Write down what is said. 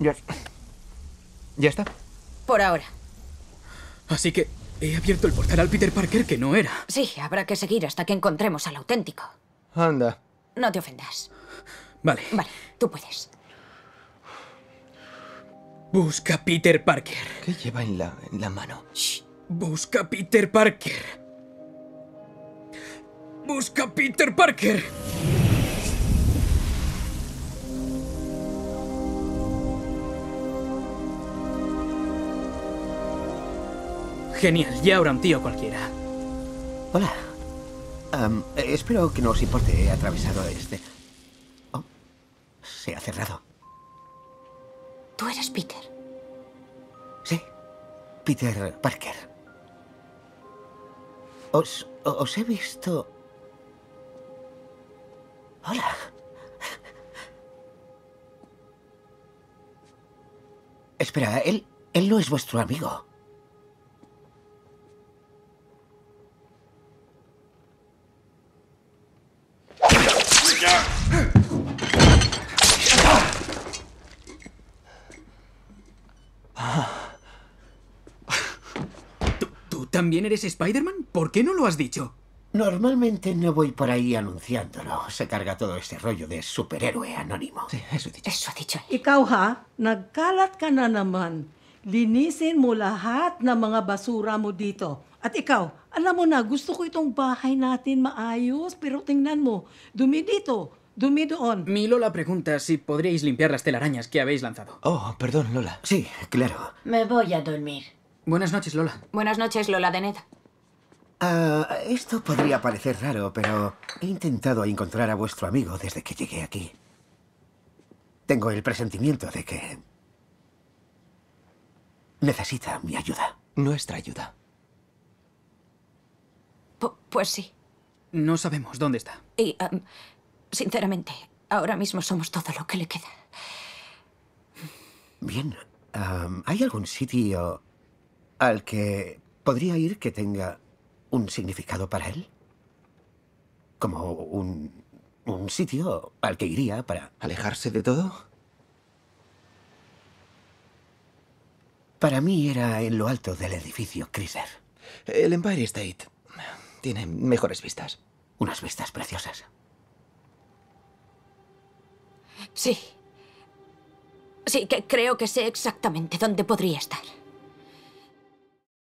Ya, está. Por ahora. Así que he abierto el portal al Peter Parker que no era. Sí, habrá que seguir hasta que encontremos al auténtico. Anda. No te ofendas. Vale. Vale, tú puedes. Busca Peter Parker. ¿Qué lleva en la, mano? Busca Peter Parker. Busca Peter Parker. Genial, ya habrá un tío cualquiera. Hola. Eh, espero que no os importe, he atravesado este... Oh, se ha cerrado. ¿Tú eres Peter? Sí, Peter Parker. Os, os he visto... Hola. Espera, él, él no es vuestro amigo. ¿Tú, también eres Spider-Man? ¿Por qué no lo has dicho? Normalmente no voy por ahí anunciándolo. Se carga todo este rollo de superhéroe anónimo. Sí, eso he dicho. Eso he dicho mga basura mo dito. At ikaw, alam mo ko pero mo, Mi Lola pregunta si podríais limpiar las telarañas que habéis lanzado. Oh, perdón, Lola. Sí, claro. Me voy a dormir. Buenas noches, Lola. Buenas noches, Lola Denet. Ah, esto podría parecer raro, pero he intentado encontrar a vuestro amigo desde que llegué aquí. Tengo el presentimiento de que Necesita mi ayuda. Nuestra ayuda. pues sí. No sabemos dónde está. Y, sinceramente, ahora mismo somos todo lo que le queda. Bien. ¿Hay algún sitio al que podría ir que tenga un significado para él? Como un, un sitio al que iría para... ¿Alejarse de todo? Para mí era en lo alto del edificio, Chrysler. El Empire State tiene mejores vistas. Unas vistas preciosas. Sí. Sí, que creo que sé exactamente dónde podría estar.